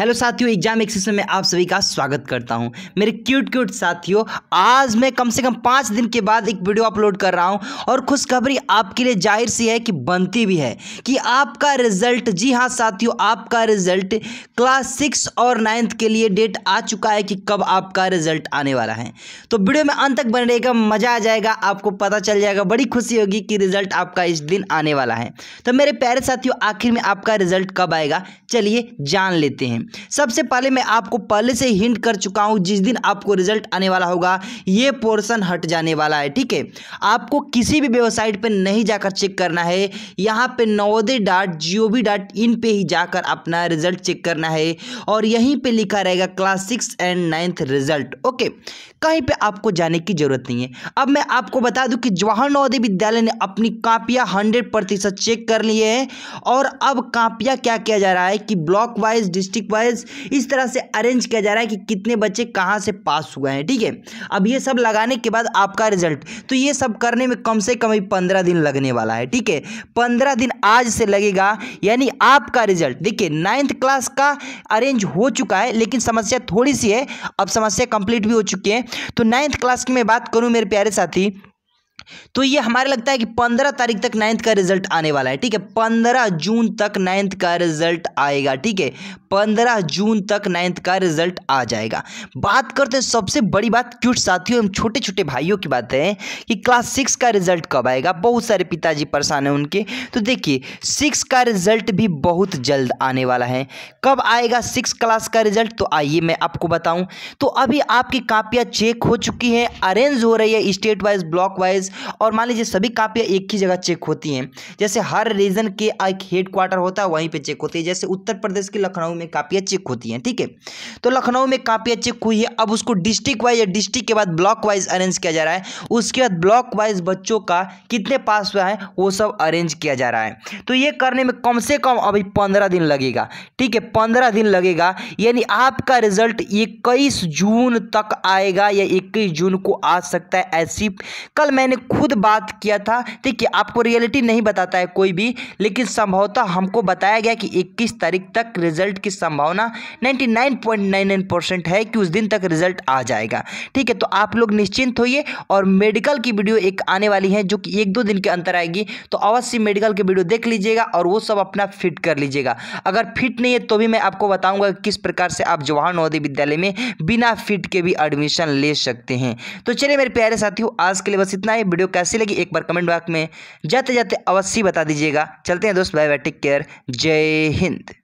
hello साथियों exam accession में आप सभी का स्वागत करता हूं मेरे क्यूट क्यूट साथियों आज मैं कम से कम पाँच दिन के बाद एक वीडियो अपलोड कर रहा हूं और खुशखबरी आपके लिए जाहिर सी है कि बनती भी है कि आपका रिजल्ट जी हां साथियों आपका रिजल्ट क्लास सिक्स और नाइन्थ के लिए डेट आ चुका है कि कब आपका रिजल्ट आने वाला है तो वीडियो में अंत तक बन रहेगा मज़ा आ जाएगा आपको पता चल जाएगा बड़ी खुशी होगी कि रिजल्ट आपका इस दिन आने वाला है तो मेरे प्यारे साथियों आखिर में आपका रिजल्ट कब आएगा चलिए जान लेते हैं सबसे पहले मैं आपको पहले से हिंट कर चुका हूं जिस दिन आपको रिजल्ट आने वाला होगा ये पोर्सन हट जाने वाला है ठीक है आपको किसी भी वेबसाइट पर नहीं जाकर चेक करना है यहाँ पर Navodaya dot G dot in ही जाकर अपना रिजल्ट चेक करना है और यहीं पर लिखा रहेगा class six and ninth result okay कहीं पर आपको जाने की ज़रूरत नहीं है अब मैं आपको बता दूं कि जवाहर नवोदय विद्यालय ने अपनी कापियां हंड्रेड प्रतिशत चेक कर लिए हैं और अब कापियां क्या किया जा रहा है कि block wise district wise wise इस तरह से अरेंज किया जा रहा है कि कितने बच्चे कहाँ से पास हुए हैं ठीक है अब ये सब लगाने के बाद आपका रिजल्ट तो ये सब करने में कम से कम ही पंद्रह दिन लगने वाला है ठीक है पंद्रह दिन आज से लगेगा यानी आपका रिजल्ट देखिए नाइन्थ क्लास का अरेंज हो चुका है लेकिन समस्या थोड़ी सी है अब समस्या कंप्लीट भी हो चुकी है तो नाइन्थ क्लास की मैं बात करूँ मेरे प्यारे साथी तो ये हमारे लगता है कि पंद्रह तारीख तक नाइन्थ का रिजल्ट आने वाला है ठीक है पंद्रह जून तक नाइन्थ का रिजल्ट आएगा ठीक है पंद्रह जून तक नाइन्थ का रिजल्ट आ जाएगा बात करते हैं सबसे बड़ी बात क्यूट साथियों एवं छोटे छोटे भाइयों की बात है कि क्लास सिक्स का रिजल्ट कब आएगा बहुत सारे पिताजी परेशान हैं उनके तो देखिए सिक्स का रिजल्ट भी बहुत जल्द आने वाला है कब आएगा सिक्स क्लास का रिजल्ट तो आइए मैं आपको बताऊँ तो अभी आपकी कापियाँ चेक हो चुकी हैं अरेंज हो रही है स्टेट वाइज ब्लॉक वाइज और मान लीजिए सभी कापियाँ एक ही जगह चेक होती हैं जैसे हर रीजन के एक हेड क्वार्टर होता है वहीं पर चेक होती है जैसे उत्तर प्रदेश के लखनऊ में कापियाँ चेक होती हैं ठीक है तो लखनऊ में कापियाँ चेक हुई है अब उसको डिस्ट्रिक्ट वाइज या डिस्ट्रिक्ट के बाद ब्लॉक वाइज अरेंज किया जा रहा है उसके बाद ब्लॉक वाइज बच्चों का कितने पास हुआ है वो सब अरेंज किया जा रहा है तो ये करने में कम से कम अभी पंद्रह दिन लगेगा ठीक है पंद्रह दिन लगेगा यानी आपका रिजल्ट इक्कीस जून तक आएगा या इक्कीस जून को आ सकता है ऐसी कल मैंने खुद बात किया था ठीक है आपको रियलिटी नहीं बताता है कोई भी लेकिन संभवतः हमको बताया गया कि 21 तारीख तक रिजल्ट की संभावना 99.99 परसेंट है कि उस दिन तक रिजल्ट आ जाएगा ठीक है तो आप लोग निश्चिंत होइए और मेडिकल की वीडियो एक आने वाली है जो कि एक दो दिन के अंतर आएगी तो अवश्य मेडिकल की वीडियो देख लीजिएगा और वो सब अपना फिट कर लीजिएगा अगर फिट नहीं है तो भी मैं आपको बताऊँगा किस प्रकार से आप जवाहर नवोदय विद्यालय में बिना फिट के भी एडमिशन ले सकते हैं तो चलिए मेरे प्यारे साथियों आज के लिए बस इतना ही वीडियो कैसी लगी एक बार कमेंट बॉक्स में जाते जाते अवश्य बता दीजिएगा चलते हैं दोस्त बाय बाय टेक केयर जय हिंद